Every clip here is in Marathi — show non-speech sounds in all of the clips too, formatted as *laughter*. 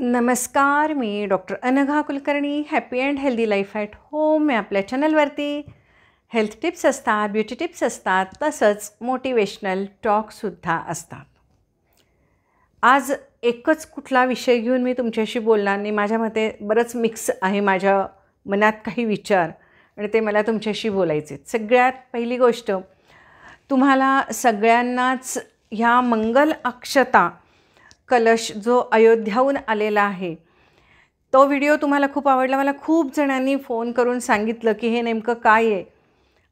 नमस्कार मी doctor Anagha Kulkarni happy and healthy life at home मी आपल्या चॅनलवरती हेल्थ टिप्स असतात ब्युटी टिप्स असतात तसंच मोटिवेशनल टॉकसुद्धा असतात आज एकच कुठला विषय घेऊन मी तुमच्याशी बोलणार नाही माझ्या मते बरंच मिक्स आहे माझ्या मनात काही विचार आणि ते मला तुमच्याशी बोलायचे सगळ्यात पहिली गोष्ट तुम्हाला सगळ्यांनाच ह्या मंगल अक्षता कलश जो अयोध्याहून आलेला आहे तो व्हिडिओ तुम्हाला खूप आवडला मला खूप जणांनी फोन करून सांगितलं की हे नेमकं काय आहे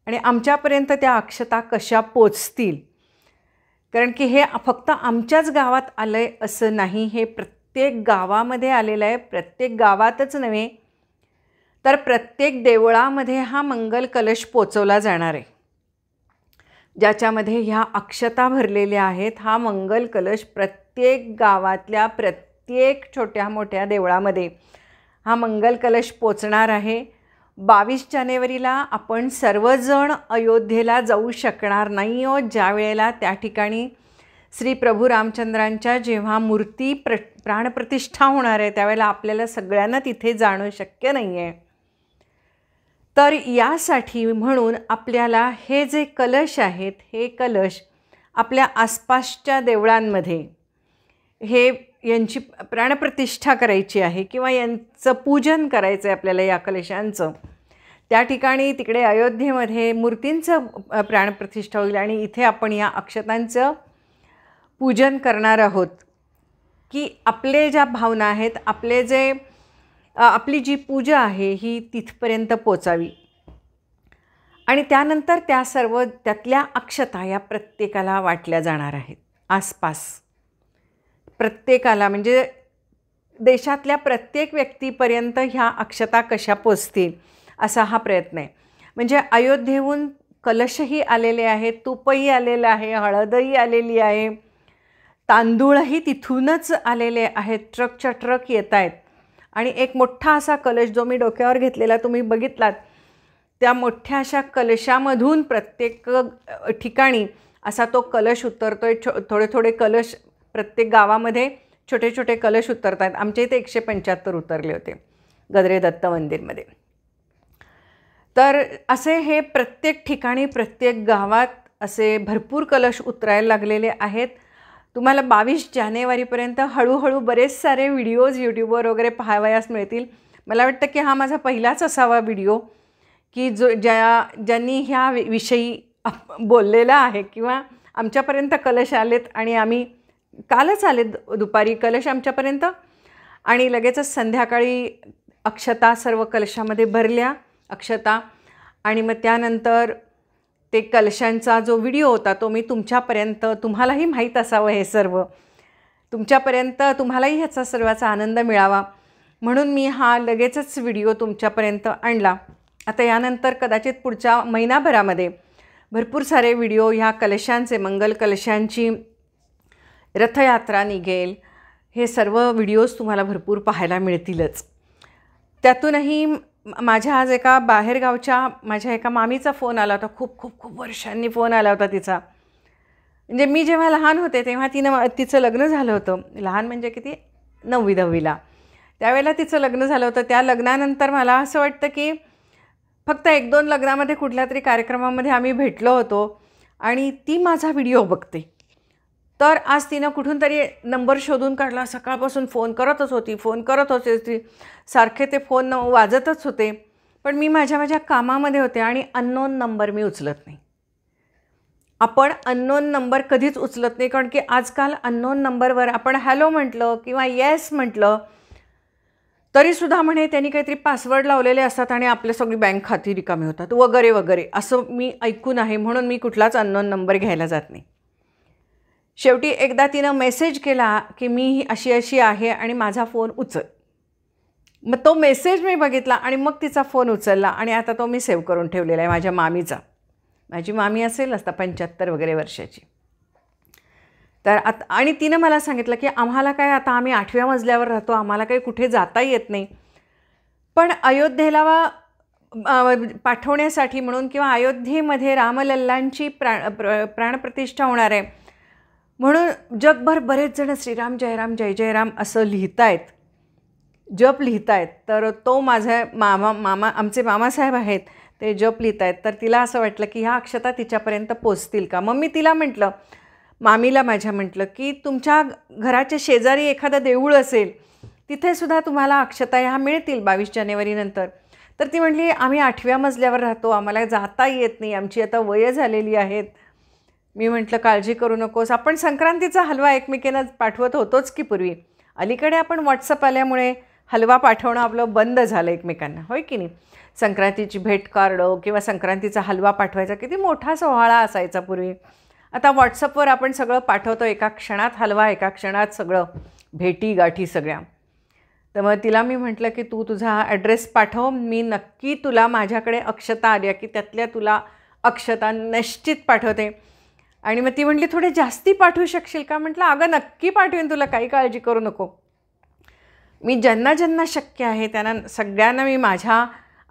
आणि आमच्यापर्यंत त्या अक्षता कशा पोचतील कारण की हे फक्त आमच्याच गावात आलं आहे असं नाही हे प्रत्येक गावामध्ये आलेलं आहे प्रत्येक गावातच नव्हे तर प्रत्येक देवळामध्ये हा मंगल कलश पोचवला जाणार आहे ज्याच्यामध्ये ह्या अक्षता भरलेल्या आहेत हा मंगल कलश प्रत्येक गावातल्या प्रत्येक छोट्या मोठ्या देवळामध्ये हा मंगल कलश पोचणार आहे बावीस जानेवारीला आपण सर्वजण अयोध्येला जाऊ शकणार नाही आहोत ज्या वेळेला त्या ठिकाणी श्री प्रभू रामचंद्रांच्या जेव्हा मूर्ती प्र प्राणप्रतिष्ठा होणार आहे त्यावेळेला आपल्याला सगळ्यांना तिथे जाणं शक्य नाही आहे तर यासाठी म्हणून आपल्याला हे जे कलश आहेत हे कलश आपल्या आसपासच्या देवळांमध्ये हे यांची प्राणप्रतिष्ठा करायची आहे किंवा यांचं पूजन करायचं आहे आपल्याला या कलशांचं त्या ठिकाणी तिकडे अयोध्येमध्ये मूर्तींचं प्राणप्रतिष्ठा होईल आणि इथे आपण या अक्षतांचं पूजन करणार आहोत की आपले ज्या भावना आहेत आपले जे आपली जी पूजा आहे ही तिथपर्यंत पोचावी आणि त्यानंतर त्या सर्व त्यातल्या अक्षता या प्रत्येकाला वाटल्या जाणार आहेत आसपास प्रत्येकाला म्हणजे देशातल्या प्रत्येक व्यक्तीपर्यंत ह्या अक्षता कशा पोचतील असा हा प्रयत्न आहे म्हणजे अयोध्येहून कलशही आलेले आहेत तुपही आलेलं आहे हळदही आलेली आहे तांदूळही तिथूनच आलेले आहेत ट्रकच्या ट्रक येत आहेत आणि एक मोठा असा कलश जो मी डोक्यावर घेतलेला तुम्ही बघितलात त्या मोठ्या अशा कलशामधून प्रत्येक ठिकाणी असा तो कलश उतरतो आहे छो थोडे थोडे कलश प्रत्येक गावामध्ये छोटे छोटे कलश उतरत आहेत आमच्या इथे एकशे पंच्याहत्तर उतरले होते गदरे दत्त मंदिरमध्ये तर असे हे प्रत्येक ठिकाणी प्रत्येक गावात असे भरपूर कलश उतरायला लागलेले आहेत तुम्हाला बावीस जानेवारीपर्यंत हळूहळू बरेच सारे व्हिडिओज यूट्यूबवर वगैरे पाहावयास मिळतील मला वाटतं की हा माझा पहिलाच असावा व्हिडिओ की जो ज्या ज्यांनी ह्या विषयी बोललेला आहे किंवा आमच्यापर्यंत कलश आलेत आणि आम्ही कालच आलेत दुपारी कलश आमच्यापर्यंत आणि लगेचच संध्याकाळी अक्षता सर्व कलशामध्ये भरल्या अक्षता आणि मग त्यानंतर ते कलशांचा जो व्हिडिओ होता तो मी तुमच्यापर्यंत तुम्हालाही माहीत असावं हे सर्व तुमच्यापर्यंत तुम्हालाही ह्याचा सर्वाचा आनंद मिळावा म्हणून मी हा लगेचच व्हिडिओ तुमच्यापर्यंत आणला आता यानंतर कदाचित पुढच्या महिनाभरामध्ये भरपूर सारे व्हिडिओ ह्या कलशांचे मंगल कलशांची रथयात्रा निघेल हे सर्व व्हिडिओज तुम्हाला भरपूर पाहायला मिळतीलच त्यातूनही माझ्या आज एका बाहेरगावच्या माझ्या एका मामीचा फोन आला होता खूप खूप खूप वर्षांनी फोन आला होता तिचा म्हणजे मी जेव्हा लहान होते तेव्हा तिनं तिचं लग्न झालं होतं लहान म्हणजे किती नववी दहावीला त्यावेळेला तिचं लग्न झालं होतं त्या लग्नानंतर मला असं वाटतं की फक्त एक दोन लग्नामध्ये कुठल्या तरी कार्यक्रमामध्ये आम्ही भेटलो होतो आणि ती माझा व्हिडिओ बघते तर आज तिनं कुठून तरी नंबर शोधून काढला सकाळपासून फोन करतच होती फोन करत होते ती सारखे ते फोन वाजतच होते पण मी माझ्या माझ्या कामामध्ये होते आणि अननोन नंबर मी उचलत नाही आपण अननोन नंबर कधीच उचलत नाही कारण की आजकाल अननोन नंबरवर आपण हॅलो म्हटलं किंवा येस म्हटलं तरीसुद्धा म्हणे त्यांनी काहीतरी पासवर्ड लावलेले असतात आणि आपले सगळी बँक खाती रिकामी होतात वगैरे वगैरे असं मी ऐकून आहे म्हणून मी कुठलाच अननोन नंबर घ्यायला जात नाही शेवटी एकदा तिनं मेसेज केला की मी ही अशी अशी आहे आणि माझा फोन उचल मग तो मेसेज मी बघितला आणि मग तिचा फोन उचलला आणि आता तो मी सेव्ह करून ठेवलेला आहे माझ्या मामीचा माझी मामी असेल असता पंच्याहत्तर वगैरे वर्षाची तर आता आणि तिनं मला सांगितलं की आम्हाला काय आता आम्ही आठव्या मजल्यावर राहतो आम्हाला काही कुठे जाता येत नाही पण अयोध्येला पाठवण्यासाठी म्हणून किंवा अयोध्येमध्ये रामलल्लांची प्राण प्र प्राणप्रतिष्ठा होणार आहे म्हणून जगभर बरेच जण श्रीराम जयराम जय जयराम असं लिहितायत जप लिहितायत तर तो माझा मामा मामा आमचे मामासाहेब आहेत ते जप लिहितायत तर तिला असं वाटलं की ह्या अक्षता तिच्यापर्यंत पोचतील का मग मी तिला म्हटलं मामीला माझ्या म्हटलं की तुमच्या घराच्या शेजारी एखादं देऊळ असेल तिथेसुद्धा तुम्हाला अक्षता ह्या मिळतील बावीस जानेवारीनंतर तर ती म्हटली आम्ही आठव्या मजल्यावर राहतो आम्हाला जाता येत नाही आमची आता वय झालेली आहेत मी म्हटलं काळजी करू नकोस आपण संक्रांतीचा हलवा एकमेकींना पाठवत होतोच की पूर्वी अलीकडे आपण व्हॉट्सअप आल्यामुळे हलवा पाठवणं आपलं बंद झालं एकमेकांना होय की नाही संक्रांतीची भेट कार्ड किंवा संक्रांतीचा हलवा पाठवायचा किती मोठा सोहळा असायचा पूर्वी आता व्हॉट्सअपवर आपण सगळं पाठवतो एका क्षणात हलवा एका क्षणात सगळं भेटी गाठी सगळ्या तर मग तिला मी म्हटलं की तू तुझा ॲड्रेस पाठव मी नक्की तुला माझ्याकडे अक्षता आल्या की त्यातल्या तुला अक्षता निश्चित पाठवते आणि मग ती म्हटली थोडे जास्ती पाठवू शकशील का म्हटलं अगं नक्की पाठवेन तुला काही काळजी करू नको मी ज्यांना ज्यांना शक्य आहे त्यांना सगळ्यांना मी माझ्या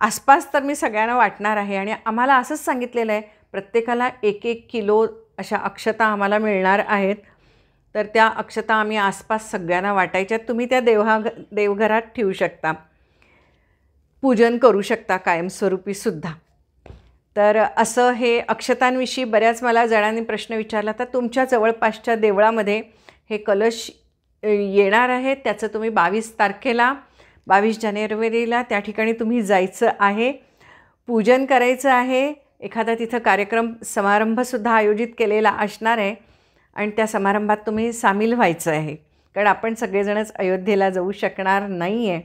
आसपास तर मी सगळ्यांना वाटणार आहे आणि आम्हाला असंच सांगितलेलं आहे प्रत्येकाला एक एक किलो अशा अक्षता आम्हाला मिळणार आहेत तर त्या अक्षता आम्ही आसपास सगळ्यांना वाटायच्या तुम्ही त्या देवा देवघरात ठेवू शकता पूजन करू शकता कायमस्वरूपीसुद्धा तर असं हे अक्षतांविषयी बऱ्याच मला जणांनी प्रश्न विचारला तर तुमच्या जवळपासच्या देवळामध्ये हे कलश येणार आहे त्याचं तुम्ही बावीस तारखेला बावीस जानेवारीला त्या ठिकाणी तुम्ही जायचं आहे पूजन करायचं आहे एखादा तिथं कार्यक्रम समारंभसुद्धा आयोजित केलेला असणार आहे आणि त्या समारंभात तुम्ही सामील व्हायचं आहे कारण आपण सगळेजणच अयोध्येला जाऊ शकणार नाही आहे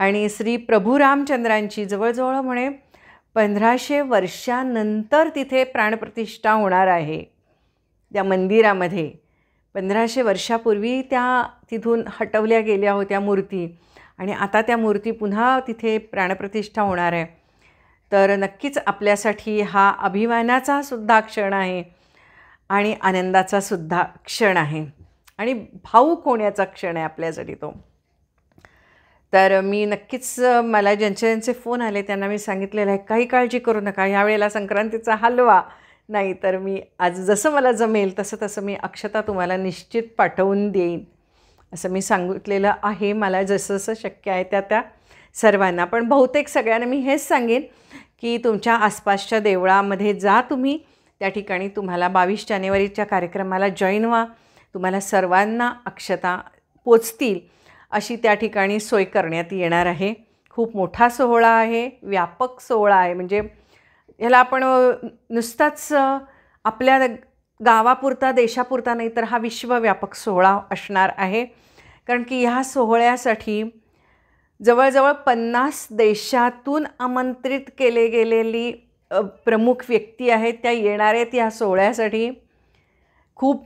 आणि श्री प्रभू रामचंद्रांची जवळजवळ म्हणे पंधराशे वर्षानंतर तिथे प्राणप्रतिष्ठा होणार आहे त्या मंदिरामध्ये पंधराशे वर्षापूर्वी त्या तिथून हटवल्या गेल्या होत्या मूर्ती आणि आता त्या मूर्ती पुन्हा तिथे प्राणप्रतिष्ठा होणार आहे तर नक्कीच आपल्यासाठी हा अभिमानाचा सुद्धा क्षण आहे आणि आनंदाचा सुद्धा क्षण आहे आणि भाऊक होण्याचा क्षण आहे आपल्यासाठी तो तर मी नक्कीच मला ज्यांचे ज्यांचे फोन आले त्यांना मी सांगितलेलं आहे काही काळजी करू नका वेळेला संक्रांतीचा हलवा नाही तर मी आज जसं मला जमेल तसं तसं मी अक्षता तुम्हाला निश्चित पाठवून देईन असं मी सांगितलेलं आहे मला जसं जसं शक्य आहे त्या त्या सर्वांना पण बहुतेक सगळ्यांना मी हेच सांगेन की तुमच्या आसपासच्या देवळामध्ये जा तुम्ही त्या ठिकाणी तुम्हाला बावीस जानेवारीच्या कार्यक्रमाला जॉईन व्हा तुम्हाला सर्वांना अक्षता पोचतील अशी त्या ठिकाणी सोय करण्यात येणार आहे खूप मोठा सोहळा आहे व्यापक सोहळा आहे म्हणजे ह्याला आपण नुसताच आपल्या गावापुरता देशापुरता नाही तर हा विश्वव्यापक सोहळा असणार आहे कारण की ह्या सोहळ्यासाठी जवळजवळ पन्नास देशातून आमंत्रित केले गेलेली प्रमुख व्यक्ती आहेत त्या येणार आहेत ह्या सोहळ्यासाठी खूप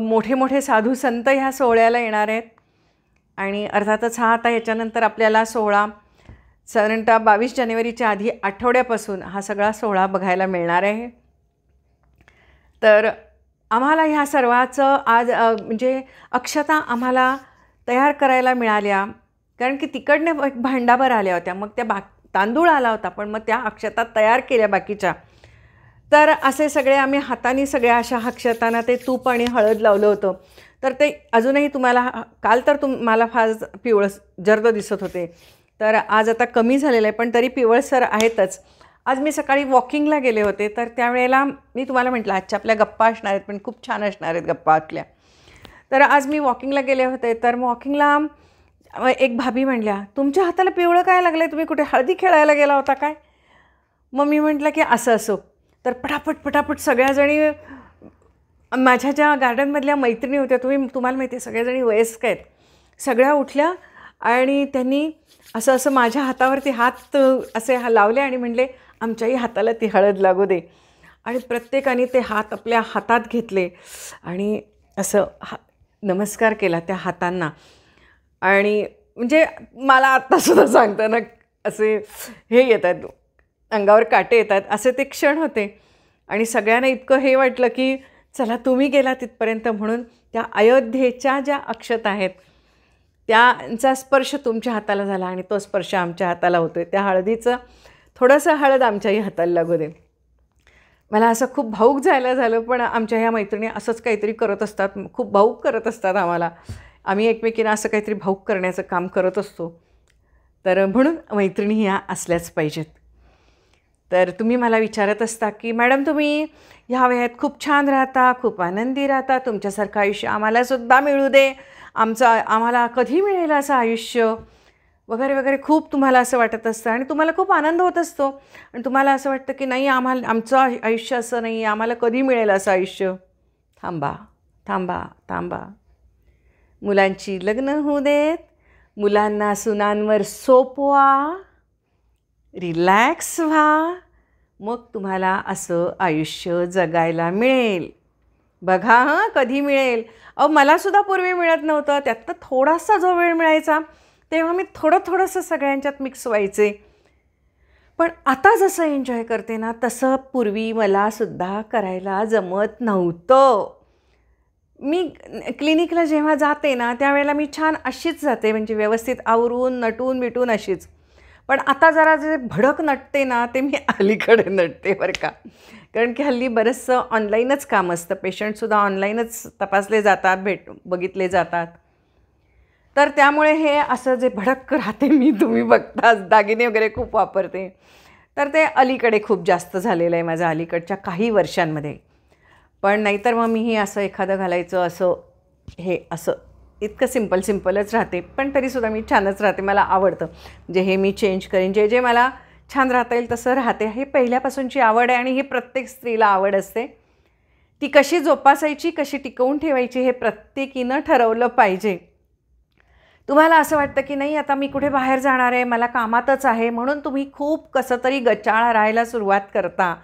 मोठे मोठे साधू संत ह्या सोहळ्याला येणार आहेत आणि अर्थातच हा आता याच्यानंतर आपल्याला सोहळा साधारणतः बावीस जानेवारीच्या आधी आठवड्यापासून हा सगळा सोहळा बघायला मिळणार आहे तर आम्हाला ह्या सर्वाचं आज म्हणजे अक्षता आम्हाला तयार करायला मिळाल्या कारण की तिकडने एक भांडाभर आल्या होत्या मग त्या बा तांदूळ आला होता पण मग त्या अक्षता तयार केल्या बाकीच्या तर असे सगळे आम्ही हाताने सगळ्या अशा हक्षताना ते तूप आणि हळद लावलं होतं तर ते अजूनही तुम्हाला काल तर तुम मला फार पिवळ जर्द दिसत होते तर आज आता कमी झालेलं आहे पण तरी पिवळसर आहेतच आज मी सकाळी वॉकिंगला गेले होते तर त्यावेळेला मी तुम्हाला म्हटलं आजच्या आपल्या गप्पा असणार आहेत पण खूप छान असणार आहेत गप्पा आपल्या तर आज मी वॉकिंगला गेले होते तर वॉकिंगला एक भाभी म्हणल्या तुमच्या हाताला पिवळं काय लागलं आहे तुम्ही कुठे हळदी खेळायला गेला होता काय मग मी म्हटलं की असं असो तर पटापट पटापट सगळ्याजणी माझ्या ज्या गार्डनमधल्या मैत्रिणी होत्या तुम्ही तुम्हाला माहिती आहे सगळ्याजणी वयस्क आहेत सगळ्या उठल्या आणि त्यांनी असं असं माझ्या हातावरती हात असे हा लावले आणि म्हणले आमच्याही हाताला ती हळद लागू दे आणि प्रत्येकाने ते हात आपल्या हातात घेतले आणि असं हा नमस्कार केला त्या हातांना आणि म्हणजे मला आत्तासुद्धा सांगताना असे हे येतात अंगावर काटे येतात असे ते क्षण होते आणि सगळ्यांना इतकं हे वाटलं की चला तुम्ही गेला तिथपर्यंत म्हणून त्या अयोध्येच्या ज्या अक्षत आहेत त्यांचा स्पर्श तुमच्या हाताला झाला आणि तो स्पर्श आमच्या हाताला होतो त्या हळदीचं थोडंसं हळद आमच्याही हाताला लागू दे मला असं खूप भाऊक जायला झालं पण आमच्या ह्या मैत्रिणी असंच काहीतरी करत असतात खूप भाऊक करत असतात आम्हाला आम्ही एकमेकींना असं काहीतरी भाऊक करण्याचं काम करत असतो तर म्हणून मैत्रिणी ह्या असल्याच पाहिजेत तर तुम्ही मला विचारत असता की मॅडम तुम्ही ह्या वयात खूप छान राहता खूप आनंदी राहता तुमच्यासारखं आयुष्य आम्हालासुद्धा मिळू दे आमचं आम्हाला कधी मिळेल असं आयुष्य वगैरे वगैरे खूप तुम्हाला असं वाटत असतं आणि तुम्हाला खूप आनंद होत असतो आणि तुम्हाला असं वाटतं की नाही आम्हाला आमचं आयुष्य असं नाही आम्हाला कधी मिळेल असं आयुष्य थांबा थांबा थांबा मुलांची लग्न होऊ देत मुलांना सुनांवर सोपवा रिलॅक्स व्हा मग तुम्हाला असं आयुष्य जगायला मिळेल बघा हां कधी मिळेल अहो मलासुद्धा पूर्वी मिळत नव्हतं त्यात तर थोडासा जो वेळ मिळायचा तेव्हा मी थोडं थोडंसं सगळ्यांच्यात मिक्स व्हायचे पण आता जसं एन्जॉय करते ना तसं पूर्वी मलासुद्धा करायला जमत नव्हतं मी क्लिनिकला जेव्हा जाते ना त्यावेळेला मी छान अशीच जाते म्हणजे व्यवस्थित आवरून नटून मिटून अशीच पण आता जरा जे भडक नटते ना ते मी अलीकडे नटते बरं का कारण की हल्ली बरंचसं ऑनलाईनच काम असतं पेशंटसुद्धा ऑनलाईनच तपासले जातात भेट बघितले जातात तर त्यामुळे हे असं जे भडक राहते मी तुम्ही बघताच दागिने वगैरे खूप वापरते तर ते अलीकडे खूप जास्त झालेलं आहे माझ्या अलीकडच्या काही वर्षांमध्ये पण नाहीतर मग मी हे असं एखादं घालायचं असं हे असं इतकं सिम्पल सिम्पलच राहते पण तरीसुद्धा मी छानच राहते मला आवडतं म्हणजे हे मी चेंज करेन जे जे मला छान राहता येईल तसं राहते हे पहिल्यापासूनची आवड आहे आणि ही प्रत्येक स्त्रीला आवड असते ती कशी जोपासायची कशी टिकवून ठेवायची हे प्रत्येकीनं ठरवलं पाहिजे तुम्हाला असं वाटतं की नाही आता मी कुठे बाहेर जाणार आहे मला कामातच आहे म्हणून तुम्ही खूप कसं तरी गचाळ राहायला सुरुवात करता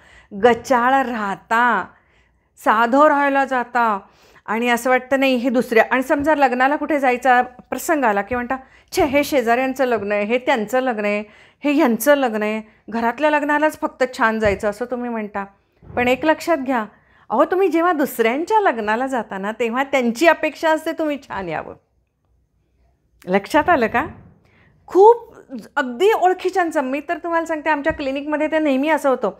गचाळ राहता साधं राहायला जाता आणि असं वाटतं नाही हे दुसऱ्या आणि समजा लग्नाला कुठे जायचा प्रसंग आला की म्हणता छे हे शेजाऱ्यांचं लग्न आहे हे त्यांचं लग्न आहे हे ह्यांचं लग्न आहे घरातल्या लग्नालाच फक्त छान जायचं असं तुम्ही म्हणता पण एक लक्षात घ्या अहो तुम्ही जेव्हा दुसऱ्यांच्या लग्नाला जाता ना तेव्हा त्यांची अपेक्षा असते तुम्ही छान यावं लक्षात आलं का खूप अगदी ओळखीच्यांचं मी तर तुम्हाला सांगते आमच्या क्लिनिकमध्ये ते नेहमी असं होतं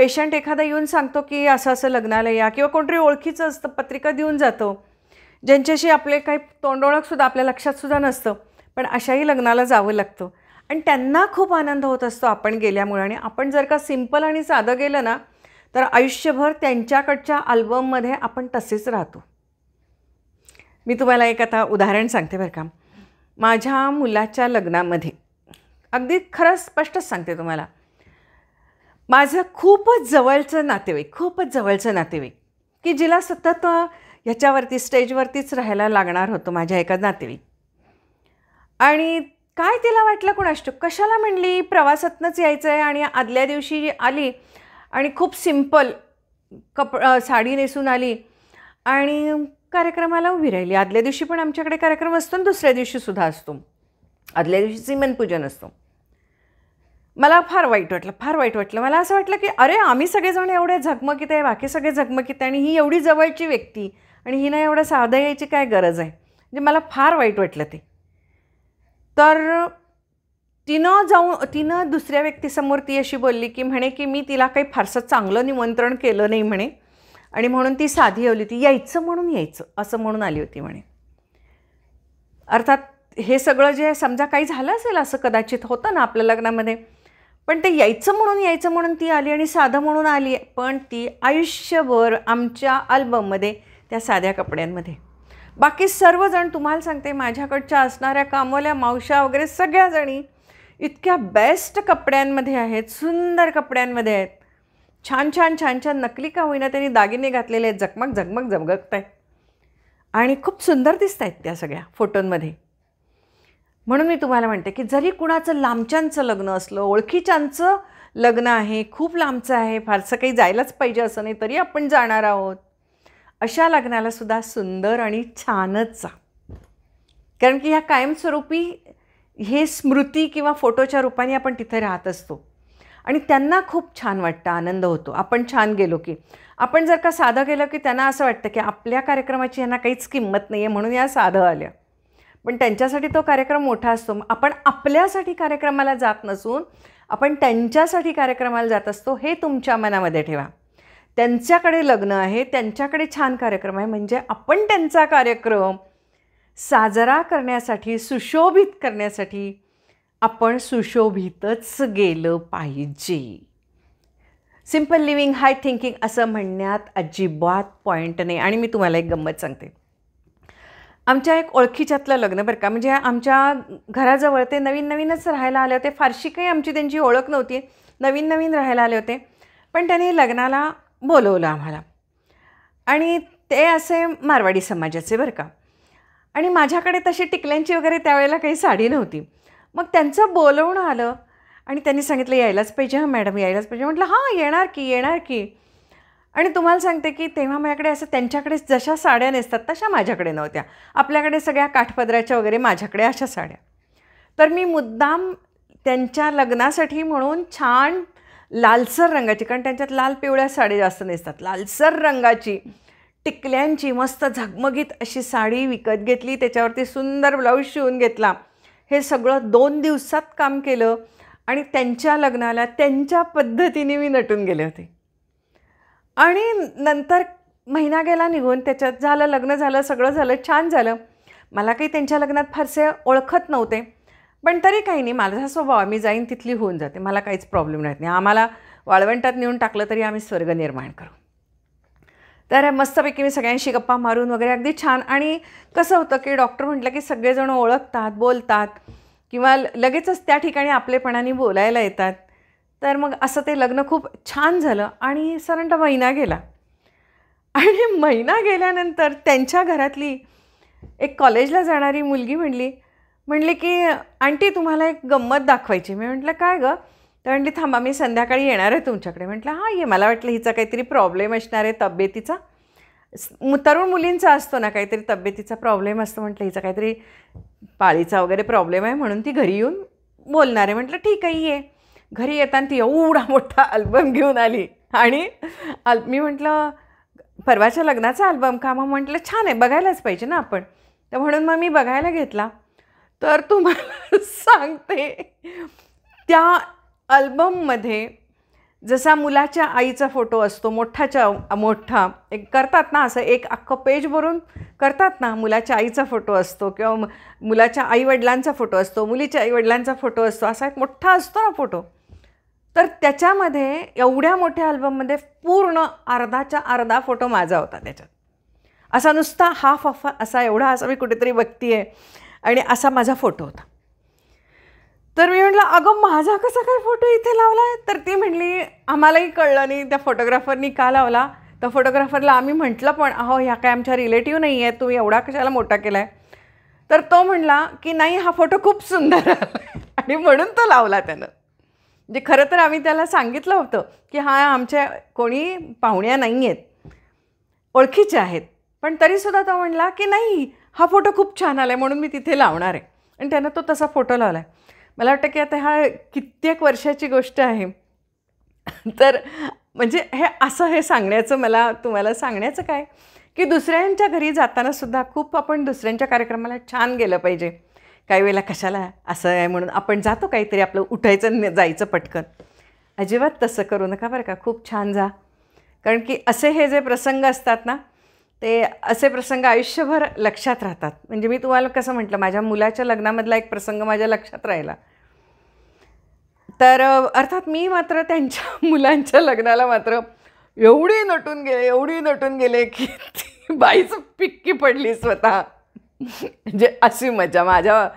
पेशंट एखादा येऊन सांगतो की असं असं लग्नाला या किंवा कोणतरी ओळखीचं असतं पत्रिका देऊन जातो ज्यांच्याशी आपले काही तोंडओळखसुद्धा आपल्या लक्षातसुद्धा नसतं पण अशाही लग्नाला जावं लागतं आणि त्यांना खूप आनंद होत असतो आपण गेल्यामुळे आणि आपण जर का सिम्पल आणि साधं गेलं ना तर आयुष्यभर त्यांच्याकडच्या अल्बममध्ये आपण तसेच राहतो मी तुम्हाला एक आता उदाहरण सांगते बरं का माझ्या मुलाच्या लग्नामध्ये अगदी खरं स्पष्टच सांगते तुम्हाला माझं खूपच जवळचं नातेवाईक खूपच जवळचं नातेवाईक की जिला सतत ह्याच्यावरती स्टेजवरतीच राहायला लागणार होतो माझ्या एका नातेवाईक आणि काय तिला वाटलं कोणाष्ट कशाला म्हणली प्रवासातनंच यायचं आहे आणि आदल्या दिवशी आली आणि खूप सिम्पल कप साडी नेसून आली आणि कार्यक्रमाला उभी राहिली आदल्या दिवशी पण आमच्याकडे कार्यक्रम असतो आणि दुसऱ्या दिवशीसुद्धा असतो आदल्या दिवशी सीमनपूजन असतो मला फार वाईट वाटलं फार वाईट वाटलं मला असं वाटलं की अरे आम्ही सगळेजण एवढे झगमकीत आहे बाकी सगळे झगमकीत आहे आणि ही एवढी जवळची व्यक्ती आणि हिनं एवढं साधं यायची काय गरज आहे म्हणजे मला फार वाईट वाटलं ते तर तिनं जाऊन तिनं दुसऱ्या व्यक्तीसमोर ती अशी बोलली की म्हणे की मी तिला काही फारसं चांगलं निमंत्रण केलं नाही म्हणे आणि म्हणून ती साधी आली ती यायचं म्हणून यायचं असं म्हणून आली होती म्हणे अर्थात हे सगळं जे समजा काही झालं असेल असं कदाचित होतं ना आपल्या लग्नामध्ये पण ते यायचं म्हणून यायचं म्हणून ती आली आणि साधं म्हणून आली पण ती आयुष्यभर आमच्या अल्बममध्ये त्या साध्या कपड्यांमध्ये बाकी सर्वजण तुम्हाला सांगते माझ्याकडच्या असणाऱ्या कामोल्या मावशा वगैरे सगळ्याजणी इतक्या बेस्ट कपड्यांमध्ये आहेत सुंदर कपड्यांमध्ये आहेत छान छान छान छान नकली का होईना त्यांनी दागिने घातलेले आहेत जगमग झगमग झगमगत आहेत आणि खूप सुंदर दिसत आहेत त्या सगळ्या फोटोंमध्ये म्हणून मी तुम्हाला म्हणते की जरी कुणाचं लांबच्यांचं लग्न असलं ओळखीच्यांचं लग्न आहे खूप लांबचं आहे फारसं काही जायलाच पाहिजे असं नाही तरी आपण जाणार आहोत अशा लग्नाला सुद्धा सुंदर आणि छानच जा कारण की ह्या कायमस्वरूपी हे स्मृती किंवा फोटोच्या रूपाने आपण तिथे राहत असतो आणि त्यांना खूप छान वाटतं आनंद होतो आपण छान गेलो की आपण जर का साधं गेलं की त्यांना असं वाटतं की आपल्या कार्यक्रमाची यांना काहीच किंमत नाही आहे म्हणून या साधं आल्या पण त्यांच्यासाठी तो कार्यक्रम मोठा असतो आपण आपल्यासाठी कार्यक्रमाला जात नसून आपण त्यांच्यासाठी कार्यक्रमाला जात असतो हे तुमच्या मनामध्ये ठेवा त्यांच्याकडे लग्न आहे त्यांच्याकडे छान कार्यक्रम आहे म्हणजे आपण त्यांचा कार्यक्रम साजरा करण्यासाठी सुशोभित करण्यासाठी आपण सुशोभितच गेलं पाहिजे सिम्पल लिव्हिंग हाय थिंकिंग असं म्हणण्यात अजिबात पॉईंट नाही आणि मी तुम्हाला एक गंमत सांगते आमच्या एक ओळखीच्यातलं लग्न बरं का म्हणजे आमच्या घराजवळ ते नवीन नवीनच राहायला आले होते फारशी काही आमची त्यांची ओळख नव्हती नवीन नवीन राहायला आले होते पण त्यांनी लग्नाला बोलवलं आम्हाला आणि ते असे मारवाडी समाजाचे बरं का आणि माझ्याकडे तशी टिकल्यांची वगैरे त्यावेळेला काही साडी नव्हती मग त्यांचं बोलवणं आलं आणि त्यांनी सांगितलं यायलाच पाहिजे हां मॅडम यायलाच पाहिजे म्हटलं हां येणार की येणार की आणि तुम्हाला सांगते की तेव्हा माझ्याकडे असं त्यांच्याकडे जशा साड्या नेसतात तशा माझ्याकडे नव्हत्या आपल्याकडे सगळ्या काठपदराच्या वगैरे माझ्याकडे अशा साड्या तर मी मुद्दाम त्यांच्या लग्नासाठी म्हणून छान लालसर रंगाची कारण त्यांच्यात लाल पिवळ्या साड्या जास्त नेसतात लालसर रंगाची टिकल्यांची मस्त झगमगीत अशी साडी विकत घेतली त्याच्यावरती सुंदर ब्लाऊज शिवून घेतला हे सगळं दोन दिवसात काम केलं आणि त्यांच्या लग्नाला त्यांच्या पद्धतीने मी नटून गेले होते आणि नंतर महिना गेला निघून त्याच्यात झालं लग्न झालं सगळं झालं छान झालं मला काही त्यांच्या लग्नात फारसे ओळखत नव्हते पण तरी काही नाही माझा स्वभाव मी जाईन तिथली होऊन जाते मला काहीच प्रॉब्लेम राहत नाही आम्हाला वाळवंटात नेऊन टाकलं तरी आम्ही स्वर्ग निर्माण करू तर मस्तपैकी मी सगळ्यांशी गप्पा मारून वगैरे अगदी छान आणि कसं होतं की डॉक्टर म्हटलं की सगळेजण ओळखतात बोलतात किंवा लगेचच त्या ठिकाणी आपलेपणाने बोलायला येतात तर मग असं ते लग्न खूप छान झालं आणि सरंट महिना गेला आणि महिना गेल्यानंतर त्यांच्या घरातली एक कॉलेजला जाणारी मुलगी म्हणली म्हणली की आंटी तुम्हाला एक गंमत दाखवायची मी म्हटलं काय गं तर म्हणली थांबा मी संध्याकाळी येणार आहे तुमच्याकडे म्हटलं हां ये मला वाटलं हिचा काहीतरी प्रॉब्लेम असणार आहे तब्येतीचा तरुण मुलींचा असतो ना काहीतरी तब्येतीचा प्रॉब्लेम असतो म्हटलं हिचा काहीतरी पाळीचा वगैरे प्रॉब्लेम आहे म्हणून ती घरी येऊन बोलणार आहे म्हटलं ठीक आहे ये घरी येताना ती एवढा मोठा अल्बम घेऊन आली आणि अल मी म्हटलं परवाच्या लग्नाचा अल्बम का मग म्हटलं छान आहे बघायलाच पाहिजे ना आपण तर म्हणून मग मी बघायला घेतला तर तू मला *laughs* सांगते त्या अल्बममध्ये जसा मुलाच्या आईचा फोटो असतो मोठाच्या मोठा एक करतात ना असं एक अख्खं पेज भरून करतात ना मुलाच्या आईचा फोटो असतो किंवा मुलाच्या आईवडिलांचा फोटो असतो मुलीच्या आईवडिलांचा फोटो असतो असा एक मोठा असतो ना फोटो तर त्याच्यामध्ये एवढ्या मोठ्या अल्बममध्ये पूर्ण अर्धाच्या अर्धा फोटो माझा होता त्याच्यात असा नुसता हाफ हाफ असा एवढा असा मी कुठेतरी आहे आणि असा माझा फोटो होता तर मी म्हटलं अगं माझा कसा काय फोटो इथे लावला आहे तर ती म्हटली आम्हालाही कळलं नाही त्या फोटोग्राफरनी का लावला तर फोटोग्राफरला आम्ही म्हटलं पण अहो ह्या काय आमच्या रिलेटिव्ह नाही आहे तुम्ही एवढा कशाला मोठा केला आहे तर तो म्हणला की नाही हा फोटो खूप सुंदर आणि म्हणून तो लावला त्यानं म्हणजे खरं तर आम्ही त्याला सांगितलं होतं की हा आमच्या कोणी पाहुण्या नाही आहेत ओळखीचे आहेत पण तरीसुद्धा तो म्हणला की नाही हा फोटो खूप छान आला आहे म्हणून मी तिथे लावणार आहे आणि त्यानं तो तसा फोटो लावला आहे मला वाटतं की आता हा कित्येक वर्षाची गोष्ट आहे तर म्हणजे हे असं हे सांगण्याचं मला तुम्हाला सांगण्याचं काय की दुसऱ्यांच्या घरी जातानासुद्धा खूप आपण दुसऱ्यांच्या कार्यक्रमाला छान गेलं पाहिजे काही वेळेला कशाला असं आहे म्हणून आपण जातो काहीतरी आपलं उठायचं जायचं पटकन अजिबात तसं करू नका बरं का खूप छान जा कारण की असे हे जे प्रसंग असतात ना ते असे प्रसंग आयुष्यभर लक्षात राहतात म्हणजे मी तुम्हाला कसं म्हटलं माझ्या मुलाच्या लग्नामधला एक प्रसंग माझ्या लक्षात राहिला तर अर्थात मी मात्र त्यांच्या *laughs* मुलांच्या लग्नाला मात्र एवढी नटून गेले एवढी नटून गेले की बाईच पिक्की पडली स्वतः म्हणजे अशी मजा माझ्या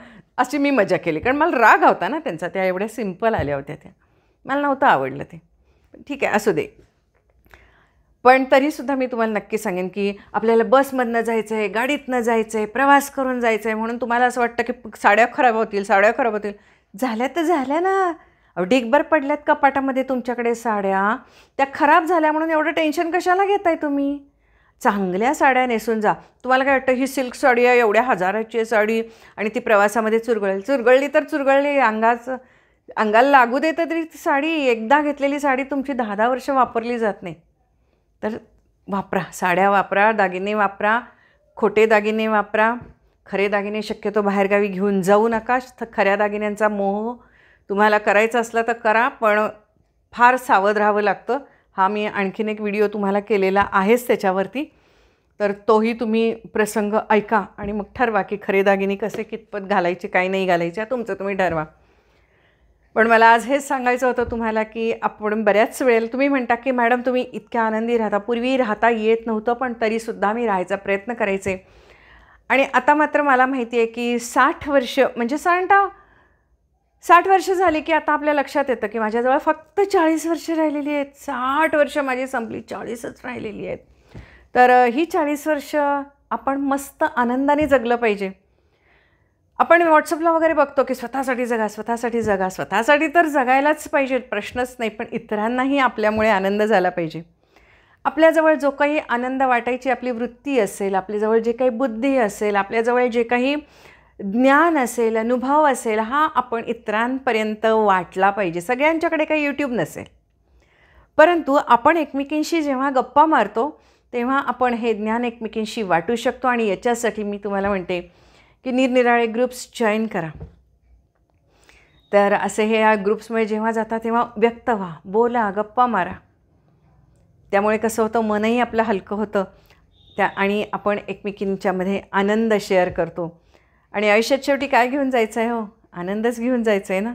अशी मी मजा केली कारण मला राग होता ना त्यांचा त्या एवढ्या सिम्पल आल्या होत्या त्या मला नव्हतं आवडलं ते ठीक आहे असू दे पण तरीसुद्धा मी तुम्हाला नक्की सांगेन की आपल्याला बसमधनं जायचं आहे गाडीतनं जायचं आहे प्रवास करून जायचं आहे म्हणून तुम्हाला असं वाटतं की साड्या खराब होतील साड्या खराब होतील झाल्या तर झाल्या ना डिगभर पडल्यात कपाटामध्ये तुमच्याकडे साड्या त्या खराब झाल्या म्हणून एवढं टेन्शन कशाला घेताय तुम्ही चांगल्या साड्या नेसून जा तुम्हाला काय वाटतं ही सिल्क साडी आहे एवढ्या हजाराची साडी आणि ती प्रवासामध्ये चुरगळेल चुरगळली तर चुरगळली अंगाचं अंगाला लागू दे तर तरी ती साडी एकदा घेतलेली साडी तुमची दहा दहा वर्ष वापरली जात नाही तर वापरा साड्या वापरा दागिने वापरा खोटे दागिने वापरा खरे दागिने शक्यतो बाहेरगावी घेऊन जाऊ नका खऱ्या दागिन्यांचा मोह तुम्हाला करायचा असला तर करा पण फार सावध राहावं लागतं हा मी आणखीन एक व्हिडिओ तुम्हाला केलेला आहेच त्याच्यावरती तर तोही तुम्ही प्रसंग ऐका आणि मग ठरवा की खरेदागिनी कसे कितपत घालायचे काय नाही घालायचे तुमचं तुम्ही ठरवा पण मला आज हेच सांगायचं होतं तुम्हाला की आपण बऱ्याच वेळेला तुम्ही म्हणता की मॅडम तुम्ही इतक्या आनंदी राहता पूर्वी राहता येत नव्हतं पण तरीसुद्धा मी राहायचा प्रयत्न करायचे आणि आता मात्र मला माहिती आहे की साठ वर्ष म्हणजे सांगता साठ वर्ष झाली की आता आपल्या लक्षात येतं की माझ्याजवळ फक्त चाळीस वर्ष राहिलेली आहेत साठ वर्ष माझी संपली चाळीसच राहिलेली आहेत तर ही चाळीस वर्ष आपण मस्त आनंदाने जगलं पाहिजे आपण व्हॉट्सअपला वगैरे बघतो की स्वतःसाठी जगा स्वतःसाठी जगा स्वतःसाठी तर जगायलाच पाहिजे प्रश्नच नाही पण इतरांनाही आपल्यामुळे आनंद झाला पाहिजे आपल्याजवळ जो काही आनंद वाटायची आपली वृत्ती असेल आपल्याजवळ जे काही बुद्धी असेल आपल्याजवळ जे काही ज्ञान असेल अनुभव असेल हा आपण इतरांपर्यंत वाटला पाहिजे सगळ्यांच्याकडे काही यूट्यूब नसेल परंतु आपण एकमेकींशी जेव्हा गप्पा मारतो तेव्हा आपण हे ज्ञान एकमेकींशी वाटू शकतो आणि याच्यासाठी मी तुम्हाला म्हणते की निरनिराळे ग्रुप्स जॉईन करा तर असे हे या ग्रुप्समुळे जेव्हा जाता तेव्हा व्यक्त व्हा बोला गप्पा मारा त्यामुळे कसं होतं मनही आपलं हलकं होतं त्या आणि आपण एकमेकींच्यामध्ये आनंद शेअर करतो आणि आयुष्यात शेवटी काय घेऊन जायचं आहे हो आनंदच घेऊन जायचं आहे ना